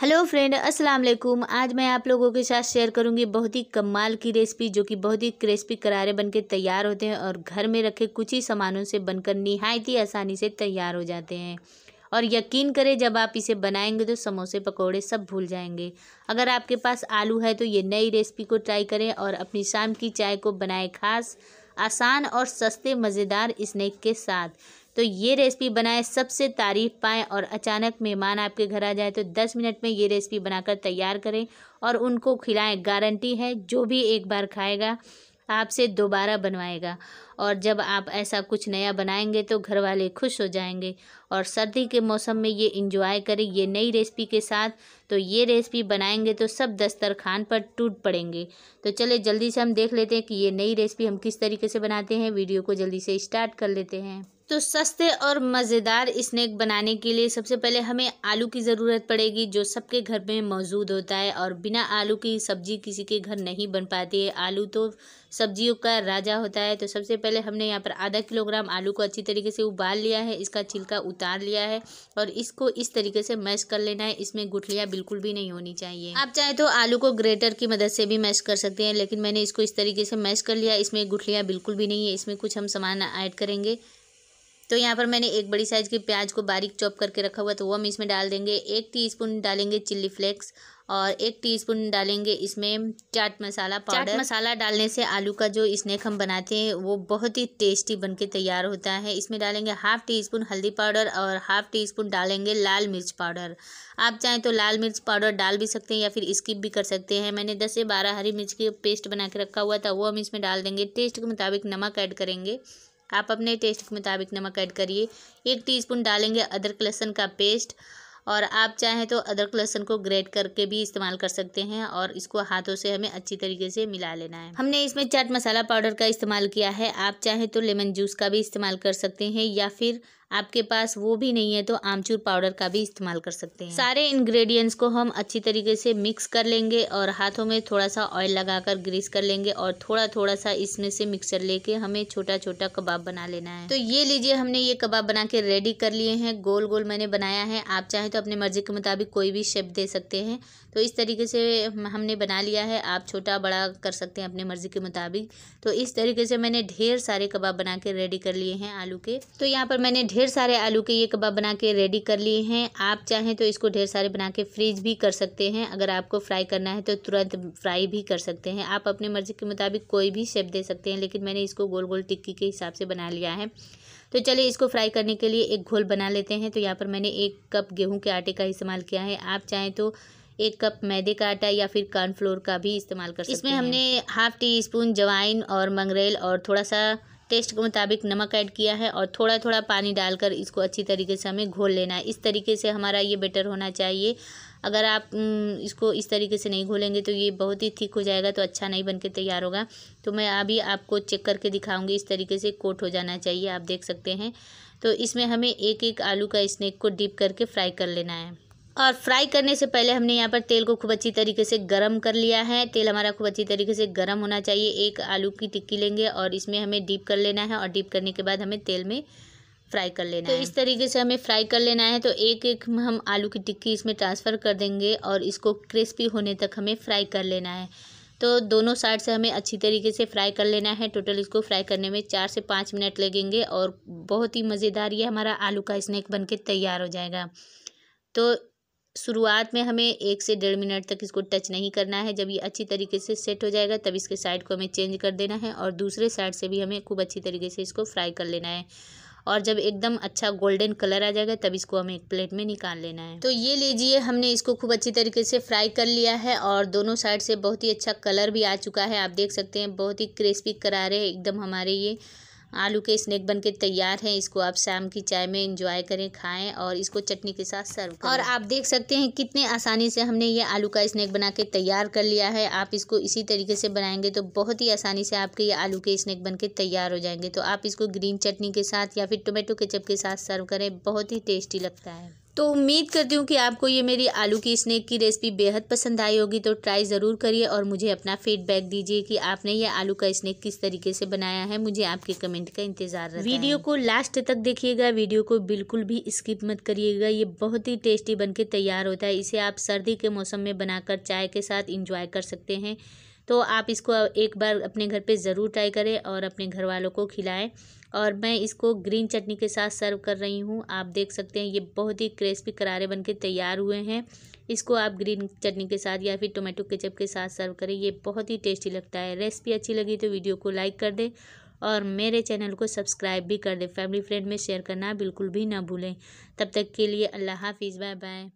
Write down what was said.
Hello friend अस्सलाम वालेकुम आज मैं आप लोगों के साथ शेयर करूंगी बहुत ही कमाल की रेसिपी जो कि बहुत ही क्रिस्पी करारे बनके तैयार होते हैं और घर में रखे कुछ ही सामानों से बनकर नहायत ही आसानी से तैयार हो जाते हैं और यकीन करें जब आप इसे बनाएंगे तो समोसे पकौड़े सब भूल जाएंगे अगर आपके पास आलू है तो ये नई रेसिपी को ट्राई करें और अपनी शाम की चाय को बनाएं खास आसान और सस्ते मज़ेदार स्नैक के साथ तो ये रेसिपी बनाए सबसे तारीफ़ पाएँ और अचानक मेहमान आपके घर आ जाए तो दस मिनट में ये रेसिपी बनाकर तैयार करें और उनको खिलाएं गारंटी है जो भी एक बार खाएगा आपसे दोबारा बनवाएगा और जब आप ऐसा कुछ नया बनाएंगे तो घर वाले खुश हो जाएंगे और सर्दी के मौसम में ये इंजॉय करें ये नई रेसिपी के साथ तो ये रेसिपी बनाएंगे तो सब दस्तरखान पर टूट पड़ेंगे तो चले जल्दी से हम देख लेते हैं कि ये नई रेसिपी हम किस तरीके से बनाते हैं वीडियो को जल्दी से स्टार्ट कर लेते हैं तो सस्ते और मज़ेदार स्नैक बनाने के लिए सबसे पहले हमें आलू की ज़रूरत पड़ेगी जो सबके घर में मौजूद होता है और बिना आलू की सब्ज़ी किसी के घर नहीं बन पाती है आलू तो सब्जियों का राजा होता है तो सबसे पहले हमने यहाँ पर आधा किलोग्राम आलू को अच्छी तरीके से उबाल लिया है इसका छिलका उतार लिया है और इसको इस तरीके से मैश कर लेना है इसमें गुठलियाँ बिल्कुल भी नहीं होनी चाहिए आप चाहे तो आलू को ग्रेटर की मदद से भी मैश कर सकते हैं लेकिन मैंने इसको इस तरीके से मैश कर लिया इसमें गुठलियाँ बिल्कुल भी नहीं है इसमें कुछ हम सामान ऐड करेंगे तो यहाँ पर मैंने एक बड़ी साइज़ के प्याज को बारीक चॉप करके रखा हुआ तो वो हम इसमें डाल देंगे एक टीस्पून डालेंगे चिल्ली फ्लेक्स और एक टीस्पून डालेंगे इसमें चाट मसाला पाउडर चाट मसाला डालने से आलू का जो स्नैक हम बनाते हैं वो बहुत ही टेस्टी बनके तैयार होता है इसमें डालेंगे हाफ़ टी स्पून हल्दी पाउडर और हाफ़ टी स्पून डालेंगे लाल मिर्च पाउडर आप चाहें तो लाल मिर्च पाउडर डाल भी सकते हैं या फिर स्किप भी कर सकते हैं मैंने दस से बारह हरी मिर्च की पेस्ट बना के रखा हुआ था वो हम इसमें डाल देंगे टेस्ट के मुताबिक नमक ऐड करेंगे आप अपने टेस्ट के मुताबिक नमक ऐड करिए एक टीस्पून डालेंगे अदरक लहसुन का पेस्ट और आप चाहें तो अदरक लहसुन को ग्रेट करके भी इस्तेमाल कर सकते हैं और इसको हाथों से हमें अच्छी तरीके से मिला लेना है हमने इसमें चाट मसाला पाउडर का इस्तेमाल किया है आप चाहें तो लेमन जूस का भी इस्तेमाल कर सकते हैं या फिर आपके पास वो भी नहीं है तो आमचूर पाउडर का भी इस्तेमाल कर सकते हैं सारे इंग्रेडिएंट्स को हम अच्छी तरीके से मिक्स कर लेंगे और हाथों में थोड़ा सा ऑयल लगाकर ग्रीस कर लेंगे और थोड़ा थोड़ा सा इसमें से मिक्सर लेके हमें छोटा छोटा कबाब बना लेना है तो ये लीजिए हमने ये कबाब बना के रेडी कर लिए हैं गोल गोल मैंने बनाया है आप चाहे तो अपने मर्जी के मुताबिक कोई भी शेप दे सकते हैं तो इस तरीके से हमने बना लिया है आप छोटा बड़ा कर सकते हैं अपने मर्जी के मुताबिक तो इस तरीके से मैंने ढेर सारे कबाब बना के रेडी कर लिए हैं आलू के तो यहाँ पर मैंने ढेर सारे आलू के ये कबाब बना के रेडी कर लिए हैं आप चाहें तो इसको ढेर सारे बना के फ्रीज भी कर सकते हैं अगर आपको फ्राई करना है तो तुरंत फ्राई भी कर सकते हैं आप अपने मर्ज़ी के मुताबिक कोई भी शेप दे सकते हैं लेकिन मैंने इसको गोल गोल टिक्की के हिसाब से बना लिया है तो चलिए इसको फ्राई करने के लिए एक घोल बना लेते हैं तो यहाँ पर मैंने एक कप गेहूँ के आटे का इस्तेमाल किया है आप चाहें तो एक कप मैदे का आटा या फिर कॉर्नफ्लोर का भी इस्तेमाल कर सकते हैं इसमें हमने हाफ टी स्पून जवाइन और मंगरेल और थोड़ा सा टेस्ट के मुताबिक नमक ऐड किया है और थोड़ा थोड़ा पानी डालकर इसको अच्छी तरीके से हमें घोल लेना है इस तरीके से हमारा ये बेटर होना चाहिए अगर आप इसको इस तरीके से नहीं घोलेंगे तो ये बहुत ही थिक हो जाएगा तो अच्छा नहीं बनके तैयार होगा तो मैं अभी आपको चेक करके दिखाऊंगी इस तरीके से कोट हो जाना चाहिए आप देख सकते हैं तो इसमें हमें एक एक आलू का स्नैक को डीप करके फ्राई कर लेना है और फ्राई करने से पहले हमने यहाँ पर तेल को खूब अच्छी तरीके से गरम कर लिया है तेल हमारा खूब अच्छी तरीके से गरम होना चाहिए एक आलू की टिक्की लेंगे और इसमें हमें डीप कर लेना है और डीप करने के बाद हमें तेल में फ्राई कर लेना तो है। इस तरीके से हमें फ्राई कर लेना है तो एक एक हम आलू की टिक्की इसमें ट्रांसफ़र कर देंगे और इसको क्रिस्पी होने तक हमें फ्राई कर लेना है तो दोनों साइड से हमें अच्छी तरीके से फ्राई कर लेना है टोटल इसको फ्राई करने में चार से पाँच मिनट लगेंगे और बहुत ही मज़ेदार ये हमारा आलू का स्नैक बनके तैयार हो जाएगा तो शुरुआत में हमें एक से डेढ़ मिनट तक इसको टच नहीं करना है जब ये अच्छी तरीके से सेट हो जाएगा तब इसके साइड को हमें चेंज कर देना है और दूसरे साइड से भी हमें खूब अच्छी तरीके से इसको फ्राई कर लेना है और जब एकदम अच्छा गोल्डन कलर आ जाएगा तब इसको हमें एक प्लेट में निकाल लेना है तो ये लीजिए हमने इसको खूब अच्छी तरीके से फ्राई कर लिया है और दोनों साइड से बहुत ही अच्छा कलर भी आ चुका है आप देख सकते हैं बहुत ही क्रिस्पी करारे एकदम हमारे ये आलू के स्नैक बनके तैयार हैं इसको आप शाम की चाय में इंजॉय करें खाएं और इसको चटनी के साथ सर्व करें और आप देख सकते हैं कितने आसानी से हमने ये आलू का स्नैक बना के तैयार कर लिया है आप इसको इसी तरीके से बनाएंगे तो बहुत ही आसानी से आपके ये आलू के स्नैक बन के तैयार हो जाएंगे तो आप इसको ग्रीन चटनी के साथ या फिर टोमेटो केचप के साथ सर्व करें बहुत ही टेस्टी लगता है तो उम्मीद करती हूँ कि आपको ये मेरी आलू की स्नैक की रेसिपी बेहद पसंद आई होगी तो ट्राई ज़रूर करिए और मुझे अपना फीडबैक दीजिए कि आपने ये आलू का स्नैक किस तरीके से बनाया है मुझे आपके कमेंट का इंतज़ार रहता वीडियो को लास्ट तक देखिएगा वीडियो को बिल्कुल भी स्किप मत करिएगा ये बहुत ही टेस्टी बन तैयार होता है इसे आप सर्दी के मौसम में बनाकर चाय के साथ इंजॉय कर सकते हैं तो आप इसको एक बार अपने घर पे ज़रूर ट्राई करें और अपने घर वालों को खिलाएं और मैं इसको ग्रीन चटनी के साथ सर्व कर रही हूँ आप देख सकते हैं ये बहुत ही क्रिस्पी करारे बनके तैयार हुए हैं इसको आप ग्रीन चटनी के साथ या फिर टोमेटो केचप के साथ सर्व करें ये बहुत ही टेस्टी लगता है रेसिपी अच्छी लगी तो वीडियो को लाइक कर दें और मेरे चैनल को सब्सक्राइब भी कर दें फैमिली फ्रेंड में शेयर करना बिल्कुल भी ना भूलें तब तक के लिए अल्लाह हाफिज़ बाय बाय